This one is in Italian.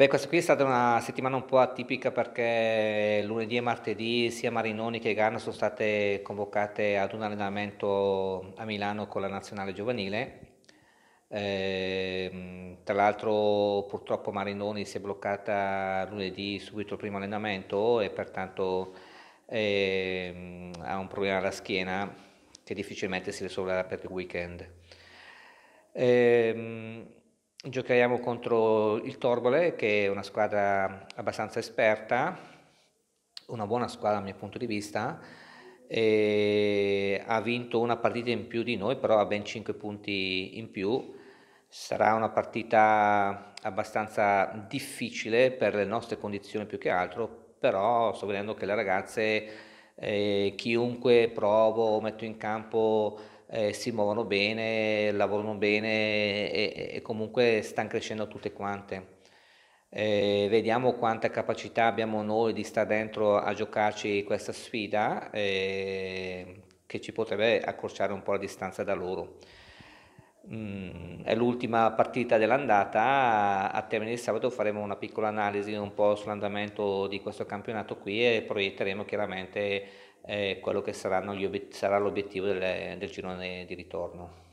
Beh, questa qui è stata una settimana un po' atipica perché lunedì e martedì sia Marinoni che Garna sono state convocate ad un allenamento a Milano con la nazionale giovanile. Eh, tra l'altro purtroppo Marinoni si è bloccata lunedì subito il primo allenamento e pertanto eh, ha un problema alla schiena che difficilmente si risolverà per il weekend. Eh, giocheremo contro il Torbole che è una squadra abbastanza esperta, una buona squadra dal mio punto di vista, ha vinto una partita in più di noi, però ha ben 5 punti in più. Sarà una partita abbastanza difficile per le nostre condizioni più che altro, però sto vedendo che le ragazze eh, chiunque provo, metto in campo, eh, si muovono bene, lavorano bene e, e comunque stanno crescendo tutte quante. Eh, vediamo quanta capacità abbiamo noi di stare dentro a giocarci questa sfida eh, che ci potrebbe accorciare un po' la distanza da loro. Mm, è l'ultima partita dell'andata, a termine di sabato faremo una piccola analisi un po' sull'andamento di questo campionato qui e proietteremo chiaramente eh, quello che saranno gli, sarà l'obiettivo del, del girone di ritorno.